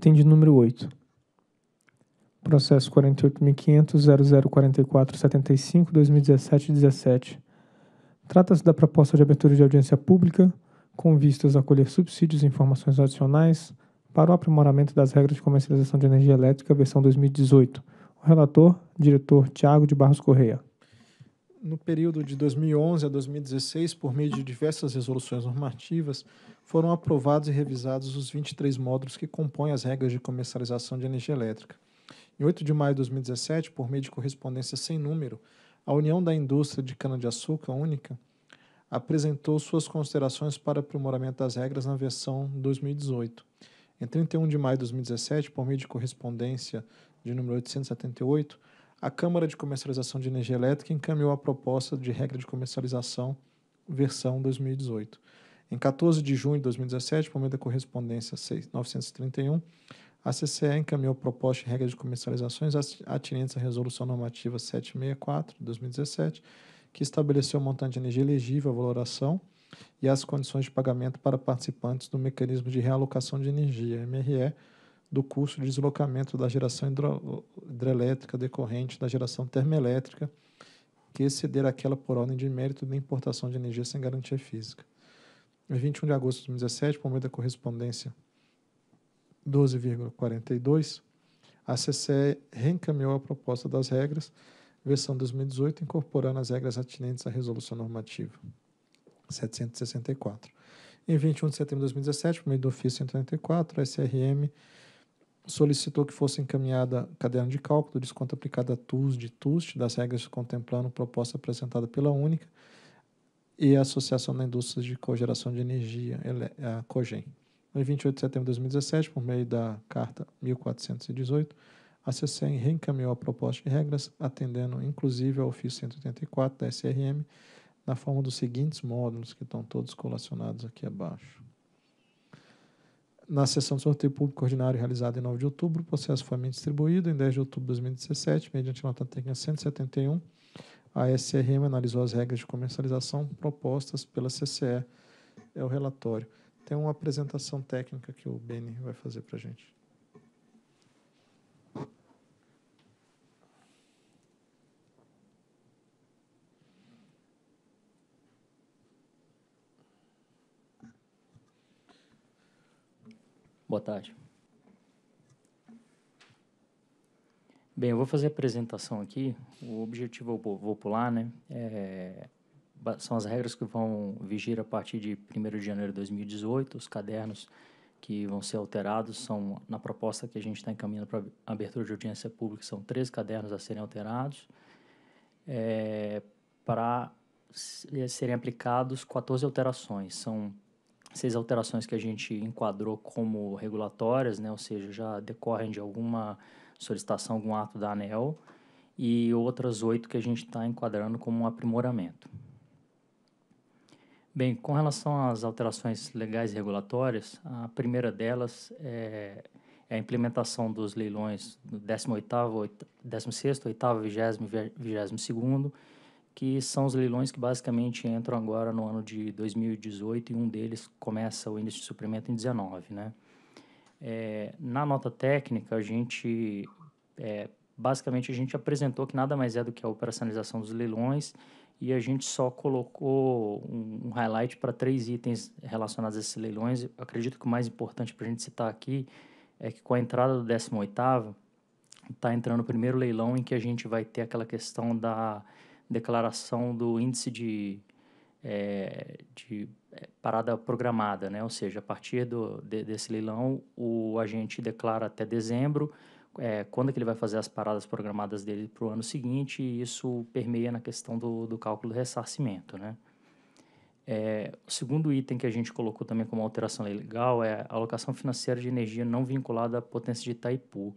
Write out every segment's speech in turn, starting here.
Item de número 8. Processo 48.500.0044.75.2017.17. Trata-se da proposta de abertura de audiência pública com vistas a colher subsídios e informações adicionais para o aprimoramento das regras de comercialização de energia elétrica versão 2018. O relator, diretor Tiago de Barros Correia no período de 2011 a 2016, por meio de diversas resoluções normativas, foram aprovados e revisados os 23 módulos que compõem as regras de comercialização de energia elétrica. Em 8 de maio de 2017, por meio de correspondência sem número, a União da Indústria de Cana-de-Açúcar Única apresentou suas considerações para aprimoramento das regras na versão 2018. Em 31 de maio de 2017, por meio de correspondência de número 878, a Câmara de Comercialização de Energia Elétrica encaminhou a proposta de regra de comercialização versão 2018. Em 14 de junho de 2017, por meio da correspondência 931, a CCE encaminhou a proposta de regra de comercializações atinentes à Resolução Normativa 764 de 2017, que estabeleceu o montante de energia elegível à valoração e as condições de pagamento para participantes do mecanismo de realocação de energia, MRE, do custo de deslocamento da geração hidro, hidrelétrica decorrente da geração termoelétrica que exceder aquela por ordem de mérito da importação de energia sem garantia física. Em 21 de agosto de 2017, por meio da correspondência 12,42, a CCE reencaminhou a proposta das regras, versão 2018, incorporando as regras atinentes à resolução normativa 764. Em 21 de setembro de 2017, por meio do ofício 184, a SRM solicitou que fosse encaminhada caderno de cálculo do desconto aplicado a TUS de TUST, das regras contemplando proposta apresentada pela Única e a Associação da Indústria de Cogeração de Energia, a COGEN. Em 28 de setembro de 2017, por meio da Carta 1418, a CCEM reencaminhou a proposta de regras, atendendo inclusive ao ofício 184 da SRM, na forma dos seguintes módulos, que estão todos colacionados aqui abaixo na sessão de sorteio público ordinário realizada em 9 de outubro, o processo foi distribuído em 10 de outubro de 2017, mediante nota técnica 171. A SRM analisou as regras de comercialização propostas pela CCE. É o relatório. Tem uma apresentação técnica que o Beni vai fazer para a gente. Boa tarde. Bem, eu vou fazer a apresentação aqui. O objetivo vou pular, né? É, são as regras que vão vigir a partir de 1 de janeiro de 2018. Os cadernos que vão ser alterados são, na proposta que a gente está encaminhando para abertura de audiência pública, são três cadernos a serem alterados. É, para serem aplicados 14 alterações. São seis alterações que a gente enquadrou como regulatórias, né, ou seja, já decorrem de alguma solicitação, algum ato da ANEL, e outras oito que a gente está enquadrando como um aprimoramento. Bem, com relação às alterações legais e regulatórias, a primeira delas é, é a implementação dos leilões do 18º, 16º, 8º, 20 e 22 que são os leilões que basicamente entram agora no ano de 2018 e um deles começa o índice de suprimento em 19, né? É, na nota técnica, a gente é, basicamente a gente apresentou que nada mais é do que a operacionalização dos leilões e a gente só colocou um, um highlight para três itens relacionados a esses leilões. Eu acredito que o mais importante para a gente citar aqui é que com a entrada do 18º está entrando o primeiro leilão em que a gente vai ter aquela questão da declaração do índice de, é, de é, parada programada, né? ou seja, a partir do, de, desse leilão, o agente declara até dezembro é, quando é que ele vai fazer as paradas programadas dele para o ano seguinte, e isso permeia na questão do, do cálculo do ressarcimento. Né? É, o segundo item que a gente colocou também como alteração legal é a alocação financeira de energia não vinculada à potência de Itaipu.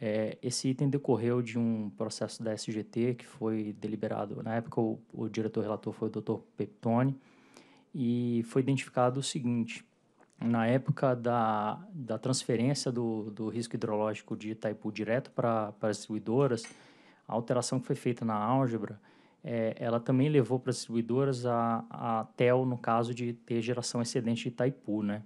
É, esse item decorreu de um processo da SGT que foi deliberado. Na época, o, o diretor relator foi o Dr. Peptone e foi identificado o seguinte: na época da, da transferência do, do risco hidrológico de Itaipu direto para as distribuidoras, a alteração que foi feita na álgebra, é, ela também levou para as distribuidoras a, a TEL no caso de ter geração excedente de Itaipu, né?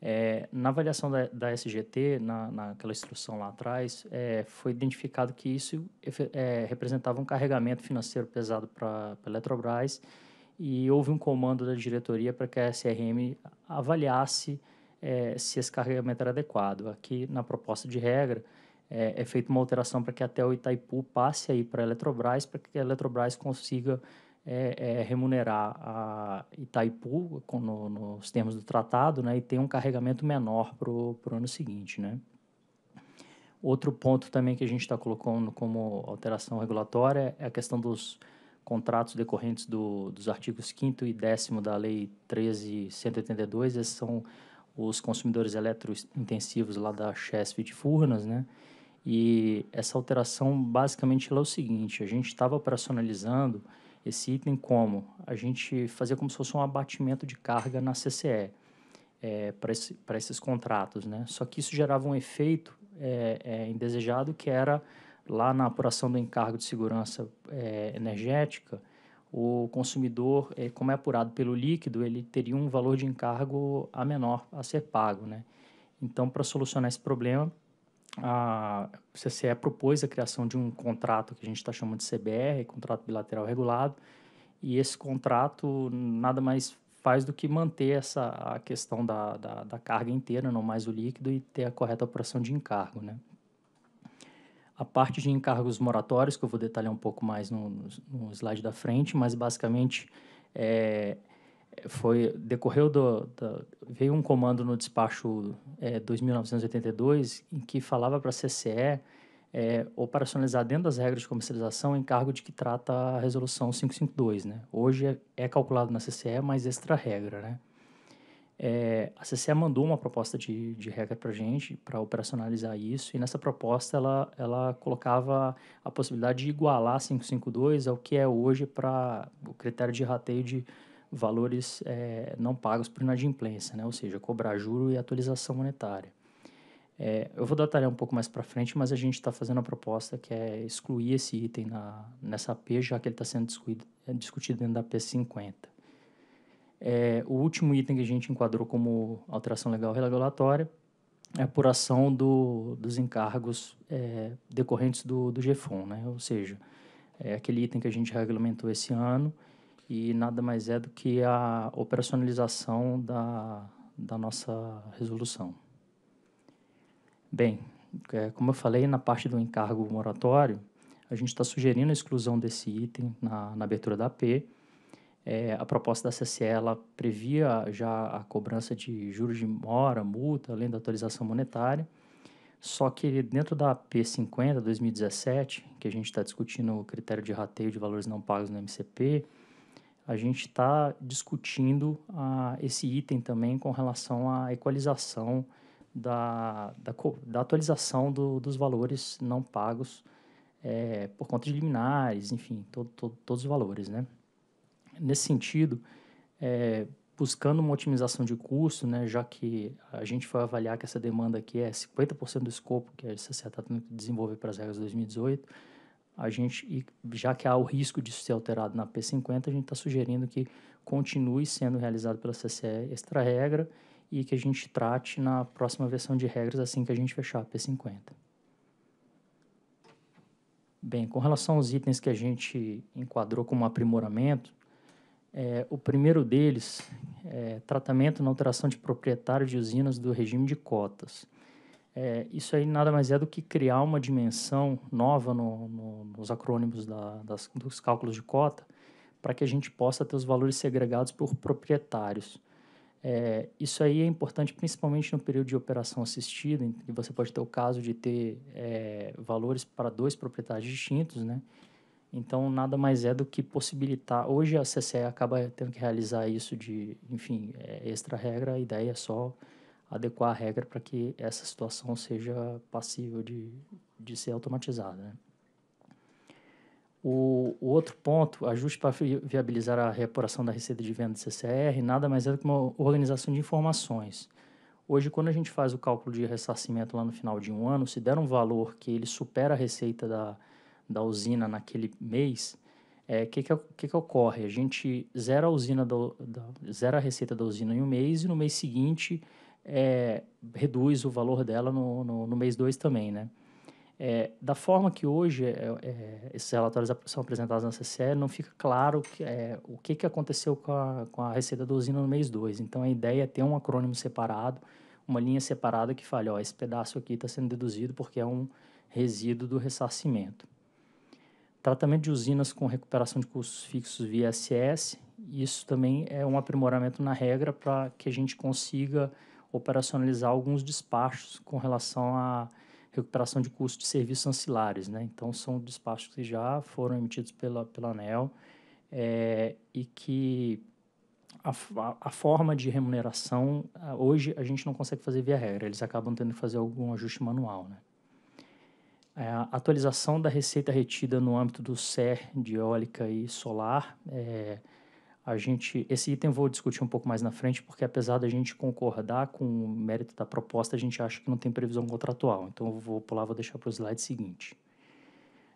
É, na avaliação da, da SGT, na, naquela instrução lá atrás, é, foi identificado que isso é, representava um carregamento financeiro pesado para a Eletrobras e houve um comando da diretoria para que a SRM avaliasse é, se esse carregamento era adequado. Aqui, na proposta de regra, é, é feita uma alteração para que até o Itaipu passe aí para a Eletrobras, para que a Eletrobras consiga é, é remunerar a Itaipu no, nos termos do tratado né, e ter um carregamento menor para o ano seguinte. Né? Outro ponto também que a gente está colocando como alteração regulatória é a questão dos contratos decorrentes do, dos artigos 5 e 10 da Lei 13182, esses são os consumidores eletrointensivos lá da Chesf de Furnas, né? E essa alteração, basicamente, é o seguinte, a gente estava operacionalizando esse item como a gente fazia como se fosse um abatimento de carga na CCE é, para esse, esses contratos, né? Só que isso gerava um efeito é, é, indesejado que era lá na apuração do encargo de segurança é, energética, o consumidor, é, como é apurado pelo líquido, ele teria um valor de encargo a menor a ser pago, né? Então, para solucionar esse problema, a CCE propôs a criação de um contrato que a gente está chamando de CBR, Contrato Bilateral Regulado, e esse contrato nada mais faz do que manter essa a questão da, da, da carga inteira, não mais o líquido, e ter a correta operação de encargo, né? A parte de encargos moratórios, que eu vou detalhar um pouco mais no, no slide da frente, mas basicamente é, foi decorreu do, do, veio um comando no despacho é, 2.982 em que falava para a CCE é, operacionalizar dentro das regras de comercialização o encargo de que trata a resolução 552, né? Hoje é, é calculado na CCE, mas extra regra, né? É, a CCE mandou uma proposta de, de regra para a gente, para operacionalizar isso, e nessa proposta ela, ela colocava a possibilidade de igualar 552 ao que é hoje para o critério de rateio de valores é, não pagos por inadimplência, né? ou seja, cobrar juro e atualização monetária. É, eu vou detalhar um pouco mais para frente, mas a gente está fazendo a proposta que é excluir esse item na, nessa P, já que ele está sendo discutido, é, discutido dentro da P50. É, o último item que a gente enquadrou como alteração legal regulatória é a apuração do, dos encargos é, decorrentes do, do GFON, né? ou seja, é aquele item que a gente regulamentou esse ano, que nada mais é do que a operacionalização da, da nossa resolução. Bem, é, como eu falei na parte do encargo moratório, a gente está sugerindo a exclusão desse item na, na abertura da AP. É, a proposta da CCE ela previa já a cobrança de juros de mora, multa, além da atualização monetária. Só que dentro da P50 2017, que a gente está discutindo o critério de rateio de valores não pagos no MCP, a gente está discutindo ah, esse item também com relação à equalização da, da, da atualização do, dos valores não pagos é, por conta de liminares, enfim, todos os valores, né? Nesse sentido, é, buscando uma otimização de custo, né, já que a gente foi avaliar que essa demanda aqui é 50% do escopo que a CCA está tendo que desenvolver para as regras de 2018, a gente, já que há o risco disso ser alterado na P50, a gente está sugerindo que continue sendo realizado pela CCE extra regra e que a gente trate na próxima versão de regras assim que a gente fechar a P50. Bem, com relação aos itens que a gente enquadrou como aprimoramento, é, o primeiro deles é tratamento na alteração de proprietário de usinas do regime de cotas. É, isso aí nada mais é do que criar uma dimensão nova no, no, nos acrônimos da, das, dos cálculos de cota para que a gente possa ter os valores segregados por proprietários. É, isso aí é importante principalmente no período de operação assistida, em que você pode ter o caso de ter é, valores para dois proprietários distintos, né? Então, nada mais é do que possibilitar. Hoje a CCE acaba tendo que realizar isso de, enfim, é, extra regra, a ideia é só adequar a regra para que essa situação seja passível de, de ser automatizada. Né? O, o, outro ponto, ajuste para viabilizar a reapuração da receita de venda de CCR, nada mais é do que uma organização de informações. Hoje, quando a gente faz o cálculo de ressarcimento lá no final de um ano, se der um valor que ele supera a receita da, da usina naquele mês, o é, que, que, que, que, ocorre? A gente zera a usina do, da, zera a receita da usina em um mês e no mês seguinte é, reduz o valor dela no, no, no mês 2 também, né? É, da forma que hoje é, é esses relatórios são apresentados na CCE, não fica claro que, é, o que, que aconteceu com a, com a receita da usina no mês 2. Então, a ideia é ter um acrônimo separado, uma linha separada que fale, ó, esse pedaço aqui está sendo deduzido porque é um resíduo do ressarcimento. Tratamento de usinas com recuperação de custos fixos via SS, isso também é um aprimoramento na regra para que a gente consiga operacionalizar alguns despachos com relação à recuperação de custos de serviços ancilares. Né? Então, são despachos que já foram emitidos pela, pela ANEL é, eh, e que a, a, forma de remuneração, ah, hoje a gente não consegue fazer via regra, eles acabam tendo que fazer algum ajuste manual. Né? Eh, a atualização da receita retida no âmbito do SER de eólica e solar. É, a gente, esse item eu vou discutir um pouco mais na frente, porque apesar da gente concordar com o mérito da proposta, a gente acha que não tem previsão contratual. Então eu vou pular, vou deixar para o slide seguinte.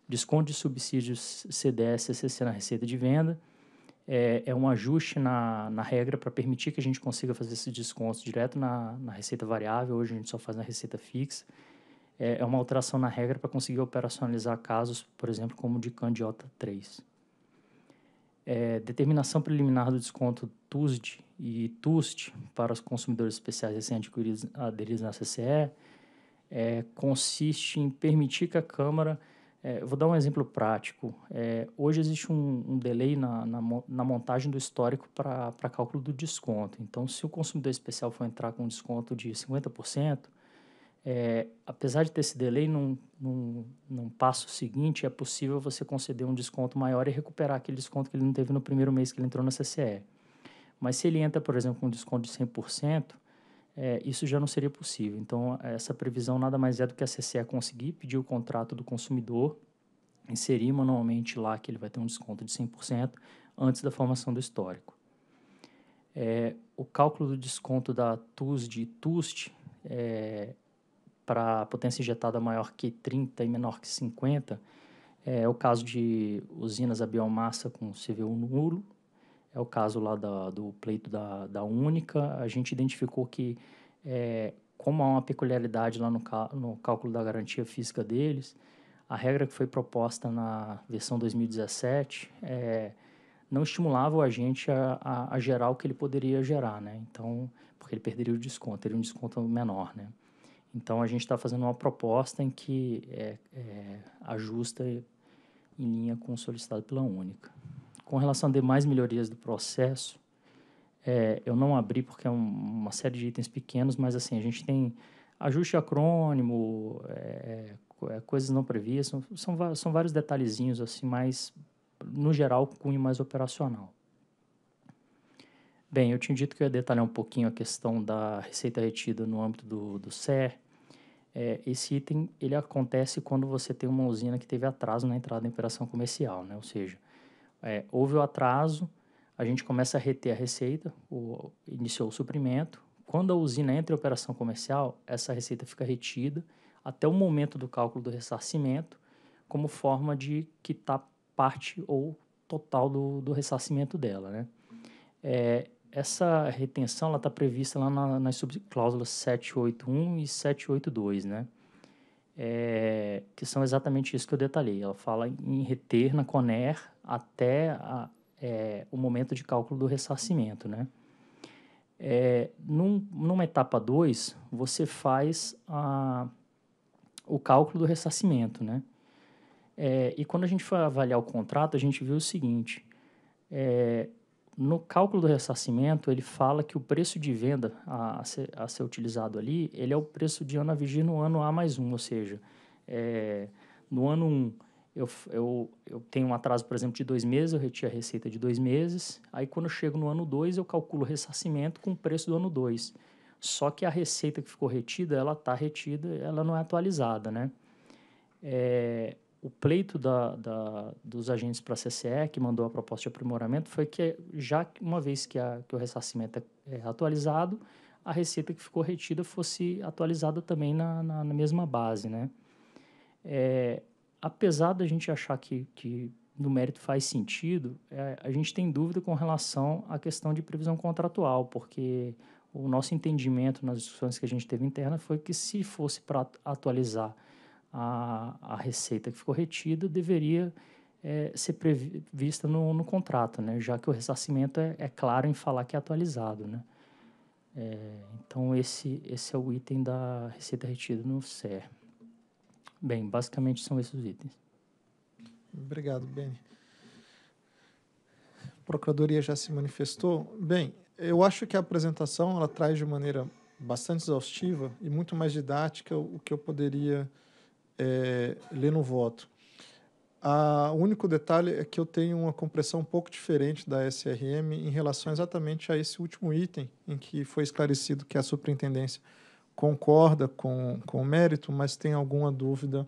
Desconto de subsídios CDS CC na receita de venda. É, é um ajuste na, na regra para permitir que a gente consiga fazer esse desconto direto na, na receita variável. Hoje a gente só faz na receita fixa. É, é uma alteração na regra para conseguir operacionalizar casos, por exemplo, como o de Candiota 3. É, determinação preliminar do desconto TUSD e TUST para os consumidores especiais recém-adquiridos aderidos na CCE é, consiste em permitir que a Câmara. É, vou dar um exemplo prático. É, hoje existe um, um delay na, na, na, montagem do histórico para cálculo do desconto. Então, se o consumidor especial for entrar com um desconto de 50%, é, apesar de ter esse delay, num, num, num, passo seguinte é possível você conceder um desconto maior e recuperar aquele desconto que ele não teve no primeiro mês que ele entrou na CCE. Mas se ele entra, por exemplo, com um desconto de 100%, é, isso já não seria possível. Então, essa previsão nada mais é do que a CCE conseguir pedir o contrato do consumidor, inserir manualmente lá que ele vai ter um desconto de 100% antes da formação do histórico. É, o cálculo do desconto da TUS de TUST é, para potência injetada maior que 30 e menor que 50 é o caso de usinas a biomassa com CVU nulo, é o caso lá da, do pleito da, da Única. A gente identificou que, é, como há uma peculiaridade lá no, no cálculo da garantia física deles, a regra que foi proposta na versão 2017 é, não estimulava o agente a, a, a, gerar o que ele poderia gerar, né? Então, porque ele perderia o desconto, teria um desconto menor, né? Então a gente está fazendo uma proposta em que é, é, ajusta em linha com o solicitado pela Única. Com relação a demais melhorias do processo, é, eu não abri porque é um, uma série de itens pequenos, mas assim a gente tem ajuste acrônimo, é, é, é, coisas não previstas, são, são, são vários detalhezinhos assim, mas no geral cunho mais operacional. Bem, eu tinha dito que eu ia detalhar um pouquinho a questão da receita retida no âmbito do, do CER É, esse item ele acontece quando você tem uma usina que teve atraso na entrada em operação comercial, né? ou seja, é, houve o atraso, a gente começa a reter a receita, o, iniciou o suprimento. Quando a usina entra em operação comercial, essa receita fica retida até o momento do cálculo do ressarcimento, como forma de quitar parte ou total do, do ressarcimento dela. Né? É, essa retenção está prevista lá na, nas subcláusulas 781 e 782, né? É, que são exatamente isso que eu detalhei. Ela fala em reter na CONER até a, é, o momento de cálculo do ressarcimento, né? É, num, numa etapa 2, você faz a, o cálculo do ressarcimento, né? É, e quando a gente foi avaliar o contrato, a gente viu o seguinte: é, no cálculo do ressarcimento, ele fala que o preço de venda a, a, ser, a ser, utilizado ali, ele é o preço de ano a no ano A mais um, ou seja, é, no ano 1 um, eu, eu, eu tenho um atraso, por exemplo, de dois meses, eu retiro a receita de dois meses, aí quando eu chego no ano 2 eu calculo o ressarcimento com o preço do ano 2. Só que a receita que ficou retida, ela está retida, ela não é atualizada, né? É, o pleito da, da, dos agentes para a CCE, que mandou a proposta de aprimoramento, foi que, já uma vez que, a, que o ressarcimento é, é, atualizado, a receita que ficou retida fosse atualizada também na, na, na mesma base, né? É, apesar da gente achar que, que no mérito faz sentido, é, a gente tem dúvida com relação à questão de previsão contratual, porque o nosso entendimento nas discussões que a gente teve interna foi que se fosse para atualizar a, a receita que ficou retida deveria é, ser prevista no, no, contrato, né? já que o ressarcimento é, é claro em falar que é atualizado. Né? É, então, esse, esse é o item da receita retida no CER. Bem, basicamente são esses os itens. Obrigado, Beni. A Procuradoria já se manifestou. Bem, eu acho que a apresentação ela traz de maneira bastante exaustiva e muito mais didática o que eu poderia é, ler no voto. A, o único detalhe é que eu tenho uma compressão um pouco diferente da SRM em relação exatamente a esse último item, em que foi esclarecido que a superintendência concorda com, com o mérito, mas tem alguma dúvida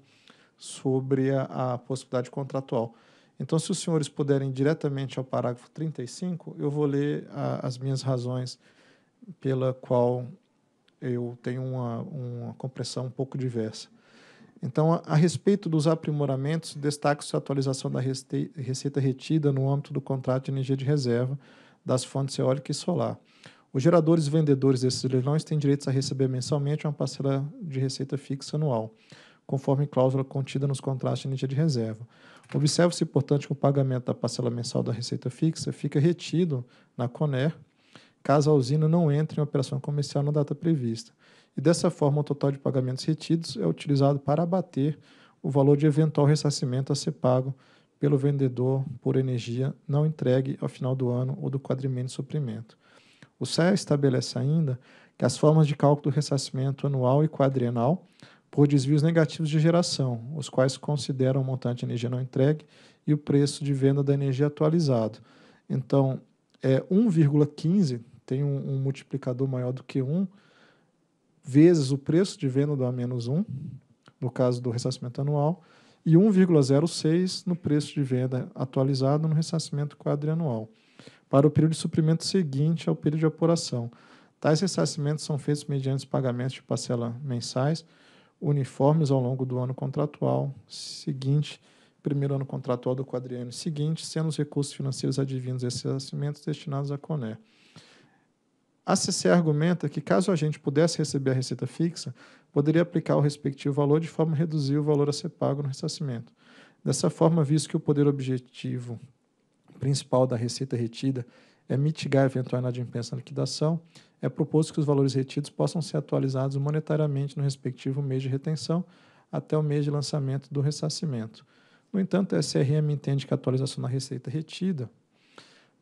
sobre a, a possibilidade contratual. Então, se os senhores puderem diretamente ao parágrafo 35, eu vou ler a, as minhas razões pela qual eu tenho uma, uma compressão um pouco diversa. Então, a, a respeito dos aprimoramentos, destaca-se a atualização da receita retida no âmbito do contrato de energia de reserva das fontes eólica e solar. Os geradores e vendedores desses leilões têm direitos a receber mensalmente uma parcela de receita fixa anual, conforme cláusula contida nos contratos de energia de reserva. observe se portanto, que o pagamento da parcela mensal da receita fixa fica retido na CONER, caso a usina não entre em operação comercial na data prevista e dessa forma o total de pagamentos retidos é utilizado para abater o valor de eventual ressarcimento a ser pago pelo vendedor por energia não entregue ao final do ano ou do quadrimento de suprimento. O CEA estabelece ainda que as formas de cálculo do ressarcimento anual e quadrienal por desvios negativos de geração, os quais consideram o montante de energia não entregue e o preço de venda da energia atualizado. Então, é 1,15 tem um, um multiplicador maior do que 1, vezes o preço de venda do A-1, no caso do ressarcimento anual, e 1,06 no preço de venda atualizado no ressarcimento quadrianual, para o período de suprimento seguinte ao período de apuração. Tais ressarcimentos são feitos mediante pagamentos de parcela mensais uniformes ao longo do ano contratual seguinte, primeiro ano contratual do quadriênio seguinte, sendo os recursos financeiros advindos desses ressarcimentos destinados à CONER. A CC argumenta que, caso a gente pudesse receber a receita fixa, poderia aplicar o respectivo valor de forma a reduzir o valor a ser pago no ressarcimento. Dessa forma, visto que o poder objetivo principal da receita retida é mitigar eventual inadimplência na liquidação, é proposto que os valores retidos possam ser atualizados monetariamente no respectivo mês de retenção até o mês de lançamento do ressarcimento. No entanto, a SRM entende que a atualização da receita retida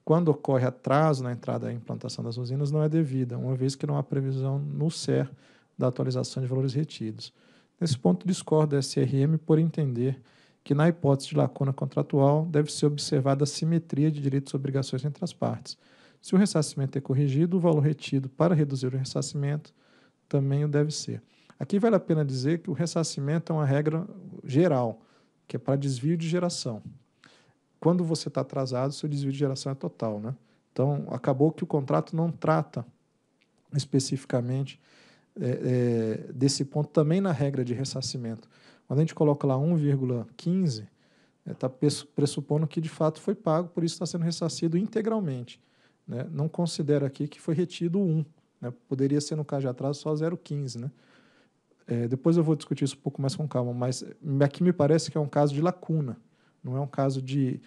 quando ocorre atraso na entrada e implantação das usinas, não é devida, uma vez que não há previsão no SER da atualização de valores retidos. Nesse ponto, discordo da SRM por entender que, na hipótese de lacuna contratual, deve ser observada a simetria de direitos e obrigações entre as partes. Se o ressarcimento é corrigido, o valor retido para reduzir o ressarcimento também o deve ser. Aqui vale a pena dizer que o ressarcimento é uma regra geral, que é para desvio de geração quando você está atrasado, seu desvio de geração é total, né? Então, acabou que o contrato não trata especificamente é, é, desse ponto também na regra de ressarcimento. Quando a gente coloca lá 1,15, está é, tá pressupondo que de fato foi pago, por isso está sendo ressarcido integralmente. Né? Não considera aqui que foi retido 1. Né? Poderia ser, no caso de atraso, só 0,15. Né? É, depois eu vou discutir isso um pouco mais com calma, mas aqui é me parece que é um caso de lacuna. Não é um caso de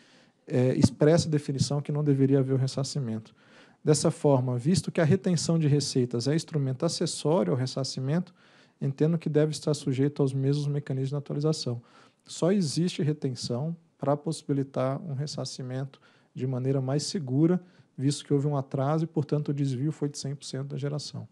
é, expressa definição que não deveria haver o ressarcimento. Dessa forma, visto que a retenção de receitas é instrumento acessório ao ressarcimento, entendo que deve estar sujeito aos mesmos mecanismos de atualização. Só existe retenção para possibilitar um ressarcimento de maneira mais segura, visto que houve um atraso e, portanto, o desvio foi de 100% da geração.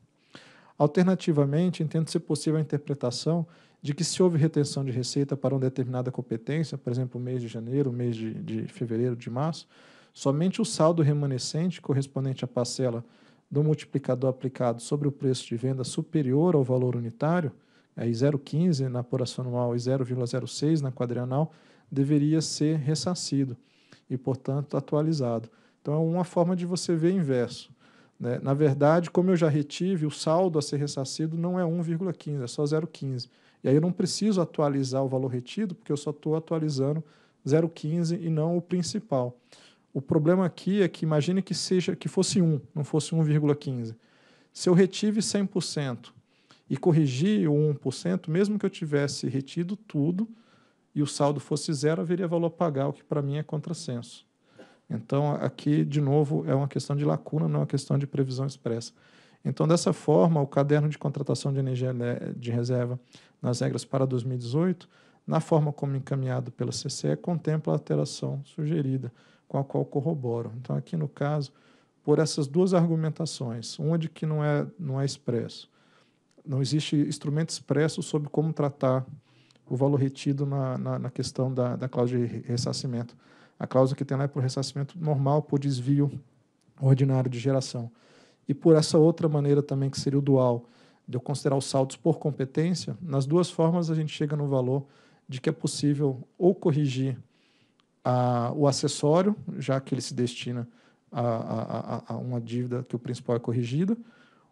Alternativamente, entendo ser possível a interpretação de que se houve retenção de receita para uma determinada competência, por exemplo, mês de janeiro, mês de, de fevereiro, de março, somente o saldo remanescente correspondente à parcela do multiplicador aplicado sobre o preço de venda superior ao valor unitário, aí 0,15 na apuração anual e 0,06 na quadrianal, deveria ser ressarcido e, portanto, atualizado. Então, é uma forma de você ver inverso. Né? Na verdade, como eu já retive, o saldo a ser ressarcido não é 1,15, é só 0,15. E aí eu não preciso atualizar o valor retido, porque eu só estou atualizando 0,15 e não o principal. O problema aqui é que imagine que seja que fosse 1, não fosse 1,15. Se eu retive 100% e corrigir o 1%, mesmo que eu tivesse retido tudo e o saldo fosse zero, haveria valor a pagar, o que para mim é contrassenso. Então, aqui, de novo, é uma questão de lacuna, não é uma questão de previsão expressa. Então, dessa forma, o caderno de contratação de energia de reserva nas regras para 2018, na forma como encaminhado pela CCE, contempla a alteração sugerida, com a qual corroboro. Então, aqui no caso, por essas duas argumentações, uma de que não é, não é expresso, não existe instrumento expresso sobre como tratar o valor retido na, na, na questão da, da cláusula de ressarcimento. A cláusula que tem lá é para o ressarcimento normal por desvio ordinário de geração e por essa outra maneira também, que seria o dual, de eu considerar os saldos por competência, nas duas formas a gente chega no valor de que é possível ou corrigir a, o acessório, já que ele se destina a, a, a, uma dívida que o principal é corrigido,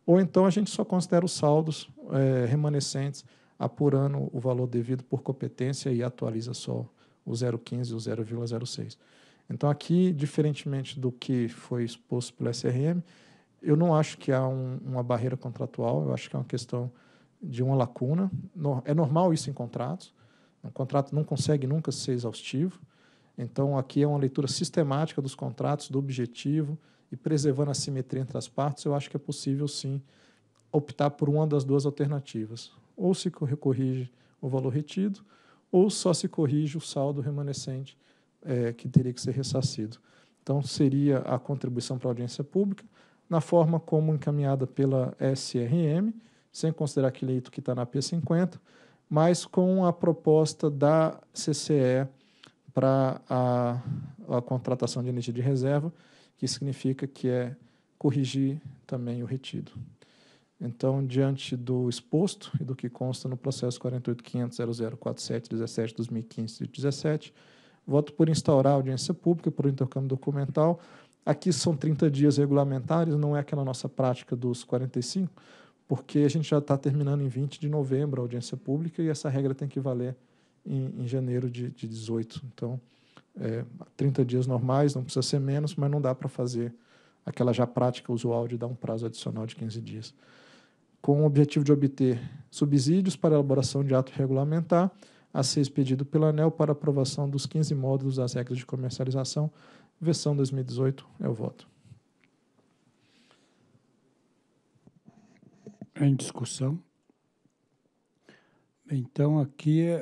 ou então a gente só considera os saldos é, remanescentes, apurando o valor devido por competência e atualiza só o 0,15 e o 0,06. Então, aqui, diferentemente do que foi exposto pelo SRM, eu não acho que há um, uma barreira contratual, eu acho que é uma questão de uma lacuna. É normal isso em contratos. Um contrato não consegue nunca ser exaustivo. Então, aqui é uma leitura sistemática dos contratos, do objetivo e preservando a simetria entre as partes. Eu acho que é possível, sim, optar por uma das duas alternativas. Ou se corrige o valor retido, ou só se corrige o saldo remanescente é, que teria que ser ressarcido. Então, seria a contribuição para a audiência pública na forma como encaminhada pela SRM, sem considerar aquele ito que está na P50, mas com a proposta da CCE para a, a contratação de energia de reserva, que significa que é corrigir também o retido. Então, diante do exposto e do que consta no processo 48.500.0047.17.2015 17, voto por instaurar audiência pública por intercâmbio documental Aqui são 30 dias regulamentares, não é aquela nossa prática dos 45, porque a gente já está terminando em 20 de novembro a audiência pública e essa regra tem que valer em, em janeiro de, de 18. Então, é, 30 dias normais, não precisa ser menos, mas não dá para fazer aquela já prática usual de dar um prazo adicional de 15 dias. Com o objetivo de obter subsídios para elaboração de ato regulamentar a ser expedido pela ANEL para aprovação dos 15 módulos das regras de comercialização Versão 2018 é o voto. Em discussão. Então aqui é,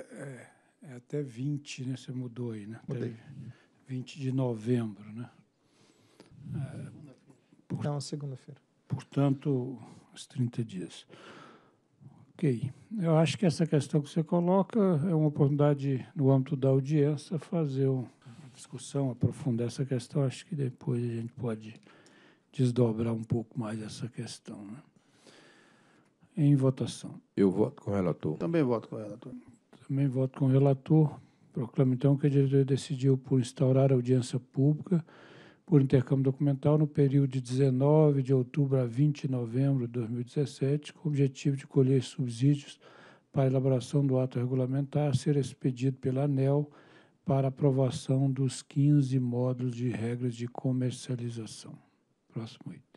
é, até 20, né? Você mudou aí, né? Até 20 de novembro, né? É, por, é segunda-feira. Portanto, os 30 dias. Ok. Eu acho que essa questão que você coloca é uma oportunidade, no âmbito da audiência, fazer um discussão, aprofundar essa questão, acho que depois a gente pode desdobrar um pouco mais essa questão. Né? Em votação. Eu voto com o relator. Também voto com o relator. Também voto com o relator. Proclamo, então, que a diretoria decidiu por instaurar audiência pública por intercâmbio documental no período de 19 de outubro a 20 de novembro de 2017, com o objetivo de colher subsídios para a elaboração do ato regulamentar a ser expedido pela ANEL para aprovação dos 15 módulos de regras de comercialização. Próximo item.